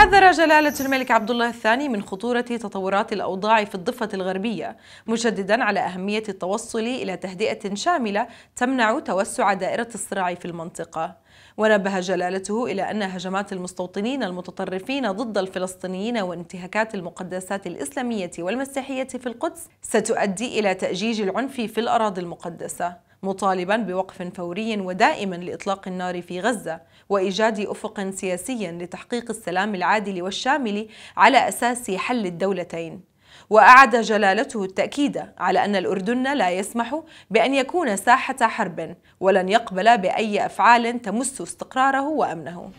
حذر جلالة الملك عبد الله الثاني من خطورة تطورات الأوضاع في الضفة الغربية مشددا على أهمية التوصل إلى تهدئة شاملة تمنع توسع دائرة الصراع في المنطقة ونبه جلالته إلى أن هجمات المستوطنين المتطرفين ضد الفلسطينيين وانتهاكات المقدسات الإسلامية والمسيحية في القدس ستؤدي إلى تأجيج العنف في الأراضي المقدسة مطالبا بوقف فوري ودائم لإطلاق النار في غزة وإيجاد أفق سياسي لتحقيق السلام العادل والشامل على أساس حل الدولتين وأعاد جلالته التأكيد على أن الأردن لا يسمح بأن يكون ساحة حرب ولن يقبل بأي أفعال تمس استقراره وأمنه